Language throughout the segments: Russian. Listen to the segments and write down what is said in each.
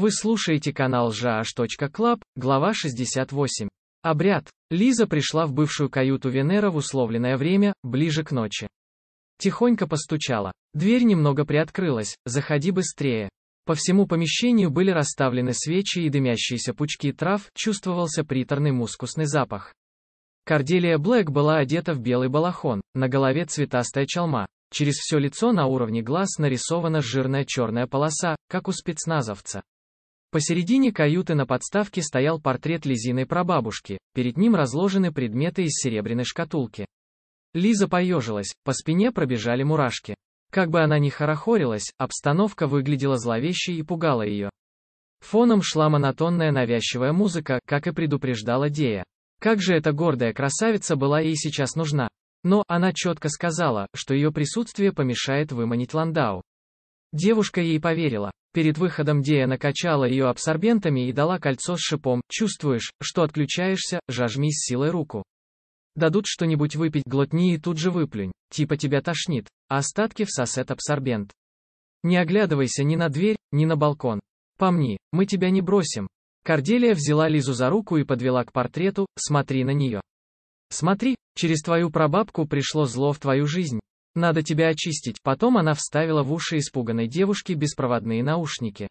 Вы слушаете канал Club, а глава 68. Обряд. Лиза пришла в бывшую каюту Венера в условленное время, ближе к ночи. Тихонько постучала. Дверь немного приоткрылась, заходи быстрее. По всему помещению были расставлены свечи и дымящиеся пучки трав, чувствовался приторный мускусный запах. Корделия Блэк была одета в белый балахон, на голове цветастая чалма. Через все лицо на уровне глаз нарисована жирная черная полоса, как у спецназовца. Посередине каюты на подставке стоял портрет Лизиной прабабушки, перед ним разложены предметы из серебряной шкатулки. Лиза поежилась, по спине пробежали мурашки. Как бы она ни хорохорилась, обстановка выглядела зловещей и пугала ее. Фоном шла монотонная навязчивая музыка, как и предупреждала Дея. Как же эта гордая красавица была ей сейчас нужна. Но она четко сказала, что ее присутствие помешает выманить Ландау. Девушка ей поверила. Перед выходом Дея накачала ее абсорбентами и дала кольцо с шипом. Чувствуешь, что отключаешься, жажми с силой руку. Дадут что-нибудь выпить, глотни и тут же выплюнь. Типа тебя тошнит. А остатки всосет абсорбент. Не оглядывайся ни на дверь, ни на балкон. Помни, мы тебя не бросим. Корделия взяла Лизу за руку и подвела к портрету, смотри на нее. Смотри, через твою прабабку пришло зло в твою жизнь. Надо тебя очистить. Потом она вставила в уши испуганной девушки беспроводные наушники.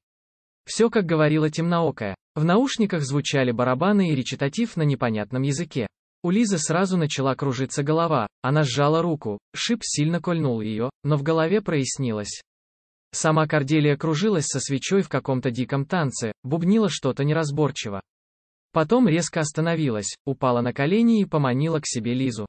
Все, как говорила темноокая. В наушниках звучали барабаны и речитатив на непонятном языке. У Лизы сразу начала кружиться голова, она сжала руку, шип сильно кольнул ее, но в голове прояснилось. Сама Корделия кружилась со свечой в каком-то диком танце, бубнила что-то неразборчиво. Потом резко остановилась, упала на колени и поманила к себе Лизу.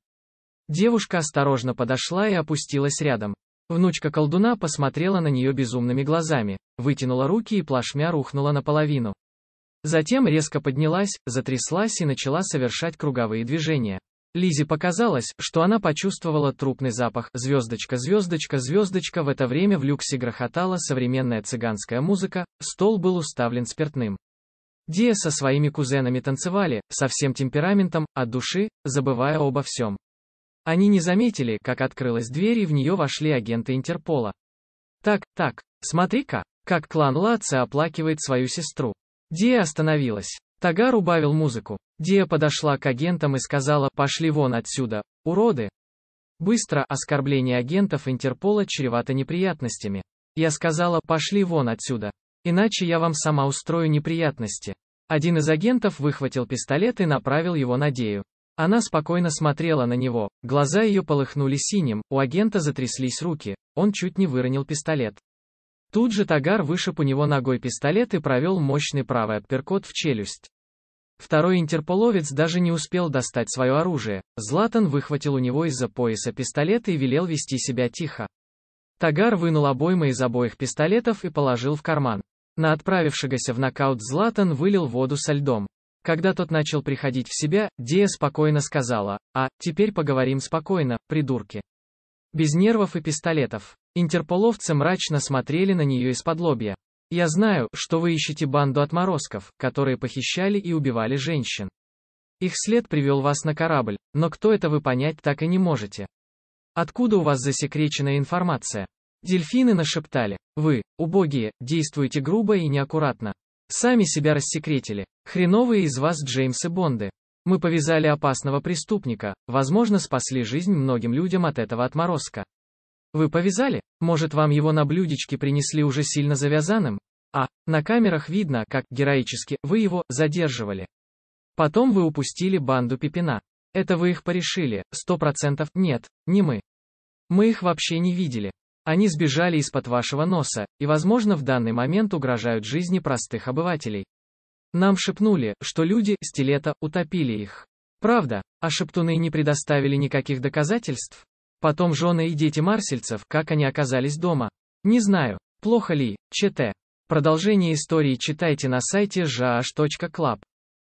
Девушка осторожно подошла и опустилась рядом. Внучка колдуна посмотрела на нее безумными глазами, вытянула руки и плашмя рухнула наполовину. Затем резко поднялась, затряслась и начала совершать круговые движения. Лизе показалось, что она почувствовала трупный запах. Звездочка, звездочка, звездочка. В это время в люксе грохотала современная цыганская музыка, стол был уставлен спиртным. Дия со своими кузенами танцевали, со всем темпераментом, от души, забывая обо всем. Они не заметили, как открылась дверь и в нее вошли агенты Интерпола. Так, так, смотри-ка, как клан Лаца оплакивает свою сестру. Диа остановилась. Тагар убавил музыку. Диа подошла к агентам и сказала, пошли вон отсюда, уроды. Быстро оскорбление агентов Интерпола чревато неприятностями. Я сказала, пошли вон отсюда. Иначе я вам сама устрою неприятности. Один из агентов выхватил пистолет и направил его на Дею. Она спокойно смотрела на него, глаза ее полыхнули синим, у агента затряслись руки, он чуть не выронил пистолет. Тут же Тагар вышиб у него ногой пистолет и провел мощный правый апперкот в челюсть. Второй интерполовец даже не успел достать свое оружие, Златан выхватил у него из-за пояса пистолет и велел вести себя тихо. Тагар вынул обоймы из обоих пистолетов и положил в карман. На отправившегося в нокаут Златан вылил воду со льдом. Когда тот начал приходить в себя, Дея спокойно сказала, «А, теперь поговорим спокойно, придурки». Без нервов и пистолетов. Интерполовцы мрачно смотрели на нее из-под лобья. «Я знаю, что вы ищете банду отморозков, которые похищали и убивали женщин. Их след привел вас на корабль, но кто это вы понять так и не можете. Откуда у вас засекреченная информация?» Дельфины нашептали. «Вы, убогие, действуете грубо и неаккуратно. Сами себя рассекретили. Хреновые из вас Джеймсы Бонды. Мы повязали опасного преступника, возможно, спасли жизнь многим людям от этого отморозка. Вы повязали? Может, вам его на блюдечке принесли уже сильно завязанным? А, на камерах видно, как героически вы его задерживали. Потом вы упустили банду Пепина. Это вы их порешили, сто процентов нет, не мы. Мы их вообще не видели. Они сбежали из-под вашего носа, и, возможно, в данный момент угрожают жизни простых обывателей. Нам шепнули, что люди, стилета, утопили их. Правда, а шептуны не предоставили никаких доказательств? Потом жены и дети марсельцев, как они оказались дома. Не знаю, плохо ли, ЧТ. Продолжение истории читайте на сайте жаш.клаб.